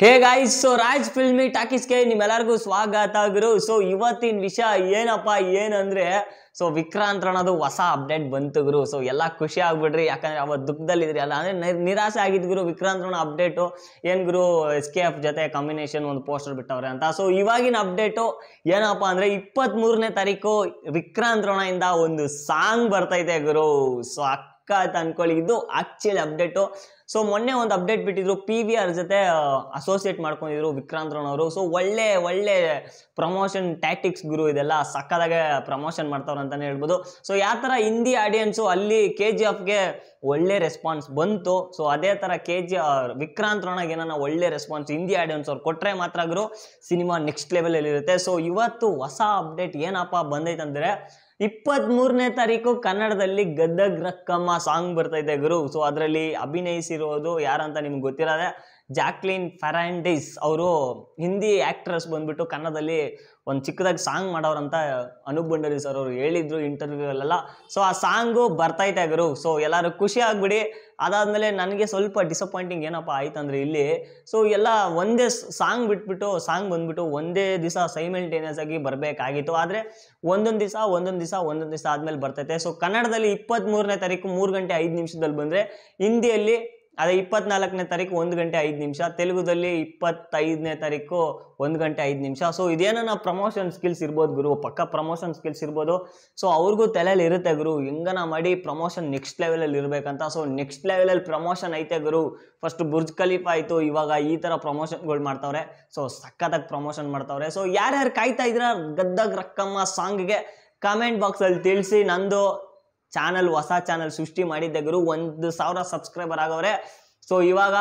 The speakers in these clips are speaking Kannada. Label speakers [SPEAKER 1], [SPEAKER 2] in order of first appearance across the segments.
[SPEAKER 1] ಹೇ ಗಾಯ್ಸ್ ಸೊ ರಾಜ್ ಫಿಲ್ಮಿ ಟಾಕೀಸ್ಗೆ ನಿಮ್ಮೆಲ್ಲರಿಗೂ ಸ್ವಾಗತ ಗುರು ಸೊ ಇವತ್ತಿನ ವಿಷಯ ಏನಪ್ಪ ಏನಂದ್ರೆ ಸೊ ವಿಕ್ರಾಂತ್ ಅನ್ನೋದು ಹೊಸ ಅಪ್ಡೇಟ್ ಬಂತು ಗುರು ಸೊ ಎಲ್ಲ ಖುಷಿ ಆಗ್ಬಿಡ್ರಿ ಯಾಕಂದ್ರೆ ಅವತ್ತು ದುಃಖದಲ್ಲಿದ್ರಿ ಅಲ್ಲ ಅಂದ್ರೆ ನಿರಾಸೆ ಆಗಿದ್ದು ಗುರು ವಿಕ್ರಾಂತ್ ಅನ್ನೋ ಅಪ್ಡೇಟು ಏನು ಗುರು ಎಸ್ ಕೆ ಎಫ್ ಜೊತೆ ಕಾಂಬಿನೇಷನ್ ಒಂದು ಪೋಸ್ಟರ್ ಬಿಟ್ಟವ್ರೆ ಅಂತ ಸೊ ಇವಾಗಿನ ಅಪ್ಡೇಟು ಏನಪ್ಪ ಅಂದರೆ ಮೂರನೇ ತಾರೀಕು ವಿಕ್ರಾಂತ್ ಇಂದ ಒಂದು ಸಾಂಗ್ ಬರ್ತೈತೆ ಗುರು ಸೊ ಸಖತ್ ಅನ್ಕೊಳ್ಳಿ ಇದು ಆಕ್ಚುಯಲ್ ಅಪ್ಡೇಟು ಸೊ ಮೊನ್ನೆ ಒಂದು ಅಪ್ಡೇಟ್ ಬಿಟ್ಟಿದ್ರು ಪಿ ವಿ ಆರ್ ಜೊತೆ ಅಸೋಸಿಯೇಟ್ ಮಾಡ್ಕೊಂಡಿದ್ರು ವಿಕ್ರಾಂತ್ ಅವರು ಸೊ ಒಳ್ಳೆ ಒಳ್ಳೆ ಪ್ರಮೋಷನ್ ಟ್ಯಾಕ್ಟಿಕ್ಸ್ ಗುರು ಇದೆಲ್ಲ ಸಕ್ಕದಾಗೆ ಪ್ರಮೋಷನ್ ಮಾಡ್ತಾವ್ರು ಅಂತಲೇ ಹೇಳ್ಬೋದು ಸೊ ಯಾವ ಥರ ಹಿಂದಿ ಆಡಿಯನ್ಸು ಅಲ್ಲಿ ಕೆ ಜಿ ಎಫ್ಗೆ ಒಳ್ಳೆ ರೆಸ್ಪಾನ್ಸ್ ಬಂತು ಸೊ ಅದೇ ಥರ ಕೆ ಜಿ ವಿಕ್ರಾಂತ್ ರೋಣಗೆ ಏನನ್ನ ಒಳ್ಳೆ ರೆಸ್ಪಾನ್ಸ್ ಹಿಂದಿ ಆಡಿಯನ್ಸ್ ಅವ್ರು ಕೊಟ್ಟರೆ ಮಾತ್ರ ಗುರು ಸಿನಿಮಾ ನೆಕ್ಸ್ಟ್ ಅಲ್ಲಿ ಇರುತ್ತೆ ಸೊ ಇವತ್ತು ಹೊಸ ಅಪ್ಡೇಟ್ ಏನಪ್ಪ ಬಂದೈತಂದ್ರೆ ಇಪ್ಪತ್ತ್ಮೂರನೇ ತಾರೀಕು ಕನ್ನಡದಲ್ಲಿ ಗದ್ದಗ್ ರಕ್ಕಮ್ಮ ಸಾಂಗ್ ಬರ್ತಾ ಗುರು ಸೊ ಅದರಲ್ಲಿ ಅಭಿನಯಿಸಿರೋದು ಯಾರಂತ ನಿಮ್ಗೆ ಗೊತ್ತಿರೋದೆ ಜಾಕ್ಲಿನ್ ಫೆರಾಂಡಿಸ್ ಅವರು ಹಿಂದಿ ಆ್ಯಕ್ಟ್ರೆಸ್ ಬಂದ್ಬಿಟ್ಟು ಕನ್ನಡದಲ್ಲಿ ಒಂದು ಚಿಕ್ಕದಾಗಿ ಸಾಂಗ್ ಮಾಡೋರಂತ ಅನೂಪ್ ಭಂಡಾರಿ ಸರ್ ಅವರು ಹೇಳಿದ್ರು ಇಂಟರ್ವ್ಯೂಗಳೆಲ್ಲ ಸೊ ಆ ಸಾಂಗು ಬರ್ತೈತೆ ಗುರು ಸೊ ಎಲ್ಲರೂ ಖುಷಿ ಆಗ್ಬಿಡಿ ಅದಾದಮೇಲೆ ನನಗೆ ಸ್ವಲ್ಪ ಡಿಸಪಾಯಿಂಟಿಂಗ್ ಏನಪ್ಪ ಆಯ್ತಂದ್ರೆ ಇಲ್ಲಿ ಸೊ ಎಲ್ಲ ಒಂದೇ ಸಾಂಗ್ ಬಿಟ್ಬಿಟ್ಟು ಸಾಂಗ್ ಬಂದ್ಬಿಟ್ಟು ಒಂದೇ ದಿವಸ ಸೈಮಲ್ಟೇನಿಯಸ್ ಆಗಿ ಬರಬೇಕಾಗಿತ್ತು ಆದರೆ ಒಂದೊಂದು ದಿವಸ ಒಂದೊಂದು ದಿವಸ ಒಂದೊಂದು ದಿವಸ ಆದಮೇಲೆ ಬರ್ತೈತೆ ಸೊ ಕನ್ನಡದಲ್ಲಿ ಇಪ್ಪತ್ತ್ಮೂರನೇ ತಾರೀಕು ಮೂರು ಗಂಟೆ ಐದು ನಿಮಿಷದಲ್ಲಿ ಬಂದರೆ ಹಿಂದಿಯಲ್ಲಿ ಅದೇ ಇಪ್ಪತ್ನಾಲ್ಕನೇ ತಾರೀಕು ಒಂದು ಗಂಟೆ ಐದು ನಿಮಿಷ ತೆಲುಗುದಲ್ಲಿ ಇಪ್ಪತ್ತೈದನೇ ತಾರೀಕು ಒಂದು ಗಂಟೆ ಐದು ನಿಮಿಷ ಸೊ ಇದೇನೋ ಪ್ರಮೋಷನ್ ಸ್ಕಿಲ್ಸ್ ಇರ್ಬೋದು ಗುರು ಪಕ್ಕ ಪ್ರಮೋಷನ್ ಸ್ಕಿಲ್ಸ್ ಇರ್ಬೋದು ಸೊ ಅವ್ರಿಗೂ ತಲೆಯಲ್ಲಿ ಇರುತ್ತೆ ಗುರು ಹೆಂಗನ ಮಾಡಿ ಪ್ರಮೋಷನ್ ನೆಕ್ಸ್ಟ್ ಲೆವೆಲಲ್ಲಿ ಇರಬೇಕಂತ ಸೊ ನೆಕ್ಸ್ಟ್ ಲೆವೆಲಲ್ಲಿ ಪ್ರಮೋಷನ್ ಐತೆ ಗುರು ಫಸ್ಟ್ ಬುರ್ಜ್ ಖಲೀಫ್ ಆಯಿತು ಇವಾಗ ಈ ಥರ ಪ್ರಮೋಷನ್ಗಳು ಮಾಡ್ತಾವ್ರೆ ಸೊ ಸಖತ್ತಾಗಿ ಪ್ರಮೋಷನ್ ಮಾಡ್ತಾವ್ರೆ ಸೊ ಯಾರ್ಯಾರು ಕಾಯ್ತಾ ಇದ್ರ ಗದ್ದಾಗ ರಕ್ಕಮ್ಮ ಸಾಂಗ್ಗೆ ಕಾಮೆಂಟ್ ಬಾಕ್ಸಲ್ಲಿ ತಿಳಿಸಿ ನಂದು ಚಾನಲ್ ಹೊಸ ಚಾನಲ್ ಸೃಷ್ಟಿ ಮಾಡಿದ್ದೆ ಗುರು ಒಂದು ಸಾವಿರ ಸಬ್ಸ್ಕ್ರೈಬರ್ ಆಗವ್ರೆ ಸೊ ಇವಾಗ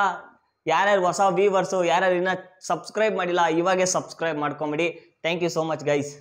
[SPEAKER 1] ಯಾರ್ಯಾರು ಹೊಸ ವೀವರ್ಸು ಯಾರ್ಯಾರು ಇನ್ನೂ ಸಬ್ಸ್ಕ್ರೈಬ್ ಮಾಡಿಲ್ಲ ಇವಾಗೆ ಸಬ್ಸ್ಕ್ರೈಬ್ ಮಾಡ್ಕೊಂಬಿಡಿ thank you so much guys